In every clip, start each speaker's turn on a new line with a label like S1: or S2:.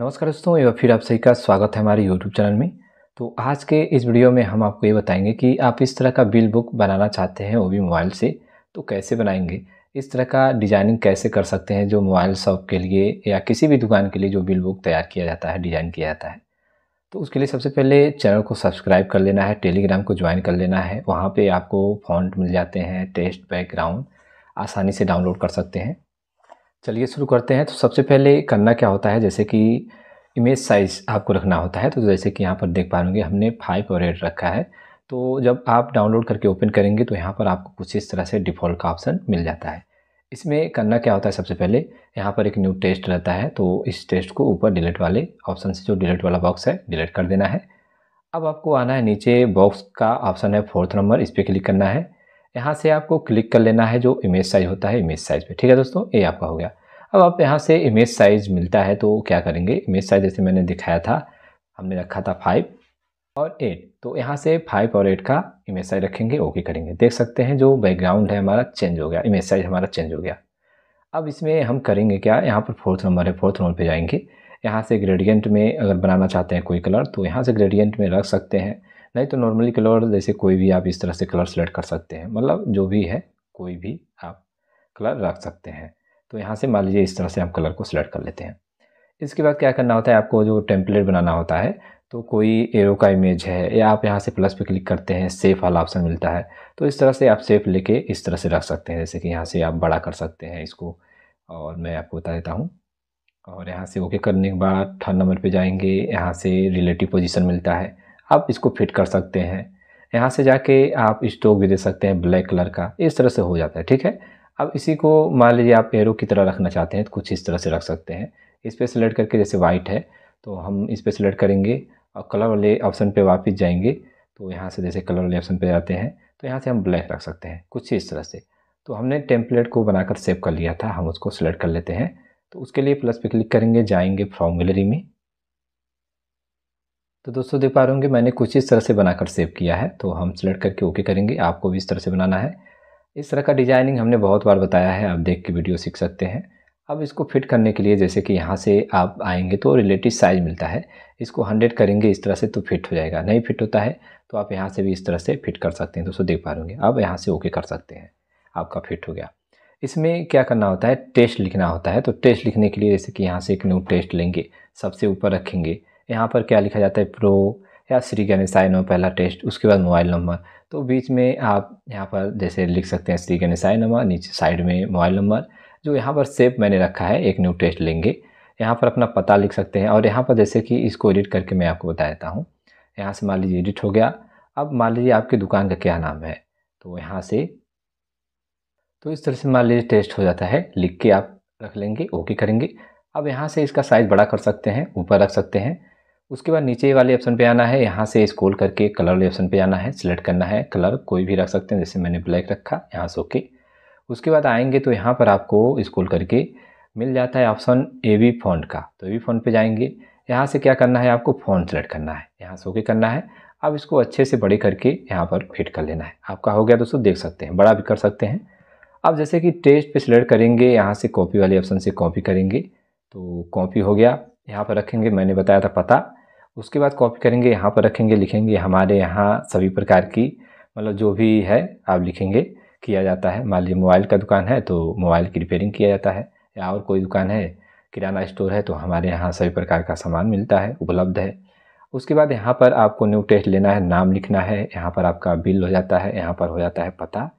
S1: नमस्कार दोस्तों एवं फिर आप सही का स्वागत है हमारे यूट्यूब चैनल में तो आज के इस वीडियो में हम आपको ये बताएंगे कि आप इस तरह का बिल बुक बनाना चाहते हैं वो भी मोबाइल से तो कैसे बनाएंगे इस तरह का डिज़ाइनिंग कैसे कर सकते हैं जो मोबाइल शॉप के लिए या किसी भी दुकान के लिए जो बिल बुक तैयार किया जाता है डिज़ाइन किया जाता है तो उसके लिए सबसे पहले चैनल को सब्सक्राइब कर लेना है टेलीग्राम को ज्वाइन कर लेना है वहाँ पर आपको फॉन्ट मिल जाते हैं टेस्ट बैकग्राउंड आसानी से डाउनलोड कर सकते हैं चलिए शुरू करते हैं तो सबसे पहले करना क्या होता है जैसे कि इमेज साइज़ आपको रखना होता है तो जैसे कि यहाँ पर देख पा रहे हमने फाइव और एट रखा है तो जब आप डाउनलोड करके ओपन करेंगे तो यहाँ पर आपको कुछ इस तरह से डिफ़ॉल्ट का ऑप्शन मिल जाता है इसमें करना क्या होता है सबसे पहले यहाँ पर एक न्यू टेस्ट रहता है तो इस टेस्ट को ऊपर डिलीट वाले ऑप्शन से जो डिलीट वाला बॉक्स है डिलीट कर देना है अब आपको आना है नीचे बॉक्स का ऑप्शन है फोर्थ नंबर इस पर क्लिक करना है यहाँ से आपको क्लिक कर लेना है जो इमेज साइज होता है इमेज साइज पे ठीक है दोस्तों ये आपका हो गया अब आप यहाँ से इमेज साइज मिलता है तो क्या करेंगे इमेज साइज जैसे मैंने दिखाया था हमने रखा था फाइव और एट तो यहाँ से फाइव और एट का इमेज साइज रखेंगे ओके करेंगे देख सकते हैं जो बैकग्राउंड है हमारा चेंज हो गया इमेज साइज हमारा चेंज हो गया अब इसमें हम करेंगे क्या यहाँ पर फोर्थ नंबर है फोर्थ नंबर पर जाएंगे यहाँ से ग्रेडियंट में अगर बनाना चाहते हैं कोई कलर तो यहाँ से ग्रेडियंट में रख सकते हैं नहीं तो नॉर्मली कलर जैसे कोई भी आप इस तरह से कलर सेलेक्ट कर सकते हैं मतलब जो भी है कोई भी आप कलर रख सकते हैं तो यहाँ से मान लीजिए इस तरह से हम कलर को सिलेक्ट कर लेते हैं इसके बाद क्या करना होता है आपको जो टेम्पलेट बनाना होता है तो कोई एरो का इमेज है या आप यहाँ से प्लस पे क्लिक करते हैं सेफ वाला ऑप्शन मिलता है तो इस तरह से आप सेफ लेके इस तरह से रख सकते हैं जैसे कि यहाँ से आप बड़ा कर सकते हैं इसको और मैं आपको बता देता हूँ और यहाँ से ओके करने के बाद अठारह नंबर पे जाएंगे यहाँ से रिलेटिव पोजीशन मिलता है आप इसको फिट कर सकते हैं यहाँ से जाके आप स्टोक भी दे सकते हैं ब्लैक कलर का इस तरह से हो जाता है ठीक है अब इसी को मान लीजिए आप एरो की तरह रखना चाहते हैं तो कुछ इस तरह से रख सकते हैं इस पर सिलेक्ट करके जैसे वाइट है तो हम इस पर सिलेक्ट करेंगे और कलर वाले ऑप्शन पे वापस जाएंगे तो यहाँ से जैसे कलर वाले ऑप्शन पे जाते हैं तो यहाँ से हम ब्लैक रख सकते हैं कुछ इस तरह से तो हमने टेम्पलेट को बनाकर सेव कर लिया था हम उसको सिलेक्ट कर लेते हैं तो उसके लिए प्लस पे क्लिक करेंगे जाएंगे फॉर्म गैलरी में तो दोस्तों देख पा रहे होंगे मैंने कुछ इस तरह से बनाकर सेव किया है तो हम सेलेक्ट करके ओके करेंगे आपको भी इस तरह से बनाना है इस तरह का डिजाइनिंग हमने बहुत बार बताया है आप देख के वीडियो सीख सकते हैं अब इसको फिट करने के लिए जैसे कि यहाँ से आप आएंगे तो रिलेटिव साइज मिलता है इसको हंड्रेड करेंगे इस तरह से तो फिट हो जाएगा नहीं फिट होता है तो आप यहाँ से भी इस तरह से फिट कर सकते हैं दोस्तों देख पा रहे अब यहाँ से ओके कर सकते हैं आपका फिट हो गया इसमें क्या करना होता है टेस्ट लिखना होता है तो टेस्ट लिखने के लिए जैसे कि यहाँ से एक न्यू टेस्ट लेंगे सबसे ऊपर रखेंगे यहाँ पर क्या लिखा जाता है प्रो या श्री गणेशाय नंबर पहला टेस्ट उसके बाद मोबाइल नंबर तो बीच में आप यहाँ पर जैसे लिख सकते हैं श्री गणेशाय नंबर नीचे साइड में मोबाइल नंबर जो यहाँ पर सेव मैंने रखा है एक न्यू टेस्ट लेंगे यहाँ पर अपना पता लिख सकते हैं और यहाँ पर जैसे कि इसको एडिट करके मैं आपको बता देता हूँ यहाँ से मान लीजिए एडिट हो गया अब मान लीजिए आपकी दुकान का क्या नाम है तो यहाँ से तो इस तरह से मान लीजिए टेस्ट हो जाता है लिख के आप रख लेंगे ओके करेंगे अब यहाँ से इसका साइज़ बड़ा कर सकते हैं ऊपर रख सकते हैं उसके बाद नीचे वाले ऑप्शन पे आना है यहाँ से स्कोल करके कलर वाले ऑप्शन पे आना है सिलेक्ट करना है कलर कोई भी रख सकते हैं जैसे मैंने ब्लैक रखा यहाँ से ओके उसके बाद आएंगे तो यहाँ पर आपको स्कोल करके मिल जाता है ऑप्शन ए वी फॉन्ट का तो ए वी फॉन्ट पर जाएंगे यहाँ से क्या करना है आपको फ़ॉन्ट सेलेक्ट करना है यहाँ से ओके करना है अब इसको अच्छे से बड़े करके यहाँ पर फिट कर लेना है आपका हो गया दोस्तों देख सकते हैं बड़ा भी कर सकते हैं अब जैसे कि टेस्ट पे सिलेक्ट करेंगे यहाँ से कॉपी वाले ऑप्शन से कॉपी करेंगे तो कॉपी हो गया यहाँ पर रखेंगे मैंने बताया था पता उसके बाद कॉपी करेंगे यहाँ पर रखेंगे लिखेंगे हमारे यहाँ सभी प्रकार की मतलब जो भी है आप लिखेंगे किया जाता है मान लीजिए मोबाइल का दुकान है तो मोबाइल की रिपेयरिंग किया जाता है या और कोई दुकान है किराना स्टोर है तो हमारे यहाँ सभी प्रकार का सामान मिलता है उपलब्ध है उसके बाद यहाँ पर आपको न्यू टेस्ट लेना है नाम लिखना है यहाँ पर आपका बिल हो जाता है यहाँ पर हो जाता है पता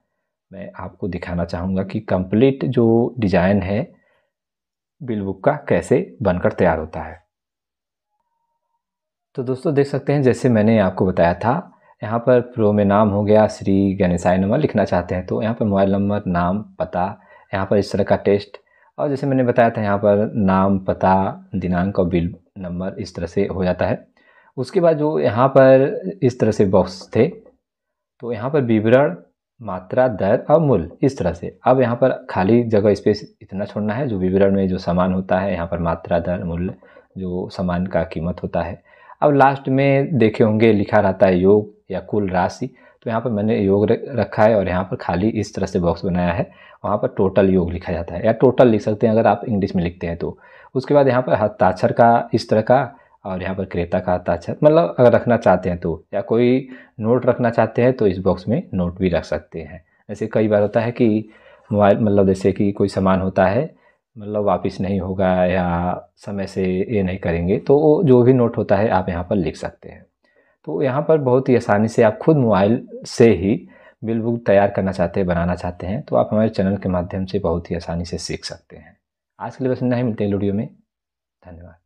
S1: मैं आपको दिखाना चाहूँगा कि कंप्लीट जो डिज़ाइन है बिल बुक का कैसे बनकर तैयार होता है तो दोस्तों देख सकते हैं जैसे मैंने आपको बताया था यहाँ पर प्रो में नाम हो गया श्री गणेशाई नंबर लिखना चाहते हैं तो यहाँ पर मोबाइल नंबर नाम पता यहाँ पर इस तरह का टेस्ट और जैसे मैंने बताया था यहाँ पर नाम पता दिनांक और बिल नंबर इस तरह से हो जाता है उसके बाद जो यहाँ पर इस तरह से बॉक्स थे तो यहाँ पर विवरण मात्रा दर और मूल्य इस तरह से अब यहाँ पर खाली जगह स्पेस इतना छोड़ना है जो विवरण में जो सामान होता है यहाँ पर मात्रा दर मूल्य जो सामान का कीमत होता है अब लास्ट में देखे होंगे लिखा रहता है योग या कुल राशि तो यहाँ पर मैंने योग रखा है और यहाँ पर खाली इस तरह से बॉक्स बनाया है वहाँ पर टोटल योग लिखा जाता है या टोटल लिख सकते हैं अगर आप इंग्लिश में लिखते हैं तो उसके बाद यहाँ पर हस्ताक्षर का इस तरह का और यहाँ पर क्रेता का हस्ताक्षर मतलब अगर रखना चाहते हैं तो या कोई नोट रखना चाहते हैं तो इस बॉक्स में नोट भी रख सकते हैं ऐसे कई बार होता है कि मोबाइल मतलब जैसे कि कोई सामान होता है मतलब वापस नहीं होगा या समय से ये नहीं करेंगे तो जो भी नोट होता है आप यहाँ पर लिख सकते हैं तो यहाँ पर बहुत ही आसानी से आप खुद मोबाइल से ही बिल बुक तैयार करना चाहते हैं बनाना चाहते हैं तो आप हमारे चैनल के माध्यम से बहुत ही आसानी से सीख सकते हैं आज के लिए बस इतना ही मिलते हैं वीडियो में धन्यवाद